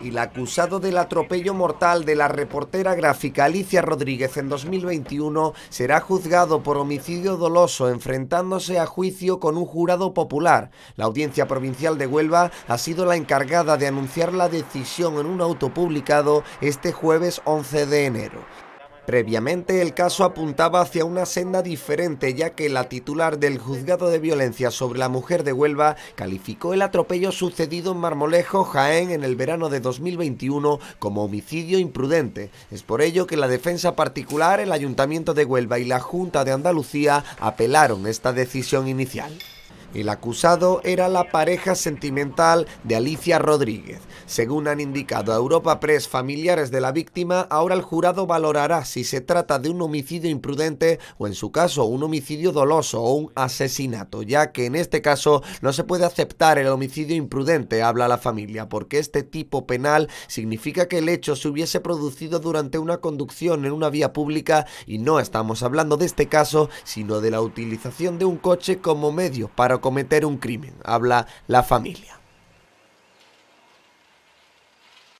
y el acusado del atropello mortal de la reportera gráfica Alicia Rodríguez en 2021 será juzgado por homicidio doloso enfrentándose a juicio con un jurado popular. La audiencia provincial de Huelva ha sido la encargada de anunciar la decisión en un auto publicado este jueves 11 de enero. Previamente el caso apuntaba hacia una senda diferente ya que la titular del juzgado de violencia sobre la mujer de Huelva calificó el atropello sucedido en Marmolejo, Jaén, en el verano de 2021 como homicidio imprudente. Es por ello que la defensa particular, el Ayuntamiento de Huelva y la Junta de Andalucía apelaron esta decisión inicial. El acusado era la pareja sentimental de Alicia Rodríguez. Según han indicado a Europa Press familiares de la víctima, ahora el jurado valorará si se trata de un homicidio imprudente o en su caso un homicidio doloso o un asesinato, ya que en este caso no se puede aceptar el homicidio imprudente, habla la familia, porque este tipo penal significa que el hecho se hubiese producido durante una conducción en una vía pública y no estamos hablando de este caso, sino de la utilización de un coche como medio para cometer un crimen, habla la familia.